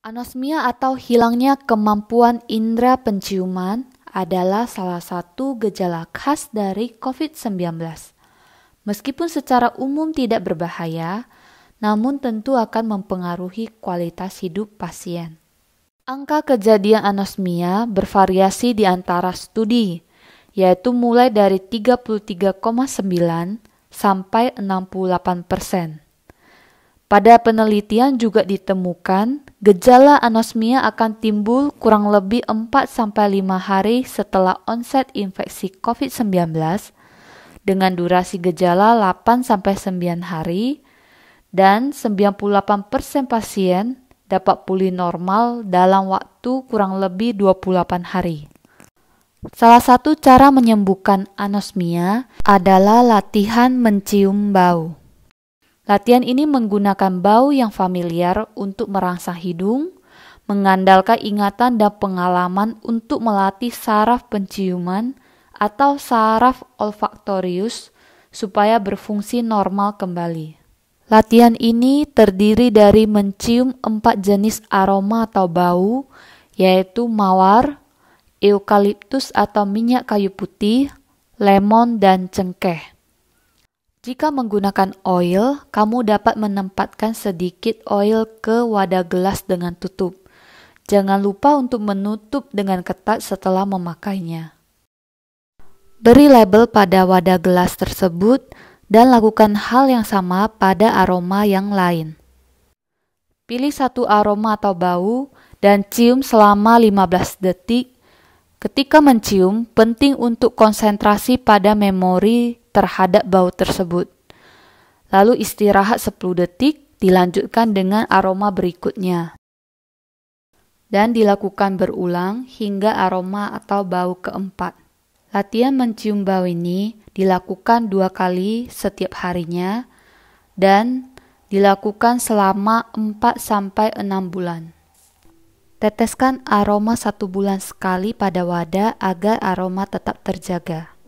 Anosmia atau hilangnya kemampuan indera penciuman adalah salah satu gejala khas dari COVID-19. Meskipun secara umum tidak berbahaya, namun tentu akan mempengaruhi kualitas hidup pasien. Angka kejadian anosmia bervariasi di antara studi, yaitu mulai dari 33,9 sampai 68 persen. Pada penelitian juga ditemukan gejala anosmia akan timbul kurang lebih 4-5 hari setelah onset infeksi COVID-19 dengan durasi gejala 8-9 hari dan 98% pasien dapat pulih normal dalam waktu kurang lebih 28 hari. Salah satu cara menyembuhkan anosmia adalah latihan mencium bau. Latihan ini menggunakan bau yang familiar untuk merangsang hidung, mengandalkan ingatan dan pengalaman untuk melatih saraf penciuman atau saraf olfaktorius supaya berfungsi normal kembali. Latihan ini terdiri dari mencium empat jenis aroma atau bau, yaitu mawar, eukaliptus atau minyak kayu putih, lemon, dan cengkeh. Jika menggunakan oil, kamu dapat menempatkan sedikit oil ke wadah gelas dengan tutup. Jangan lupa untuk menutup dengan ketat setelah memakainya. Beri label pada wadah gelas tersebut dan lakukan hal yang sama pada aroma yang lain. Pilih satu aroma atau bau dan cium selama 15 detik. Ketika mencium, penting untuk konsentrasi pada memori terhadap bau tersebut. Lalu istirahat 10 detik, dilanjutkan dengan aroma berikutnya. Dan dilakukan berulang hingga aroma atau bau keempat. Latihan mencium bau ini dilakukan dua kali setiap harinya dan dilakukan selama 4-6 bulan. Teteskan aroma satu bulan sekali pada wadah agar aroma tetap terjaga.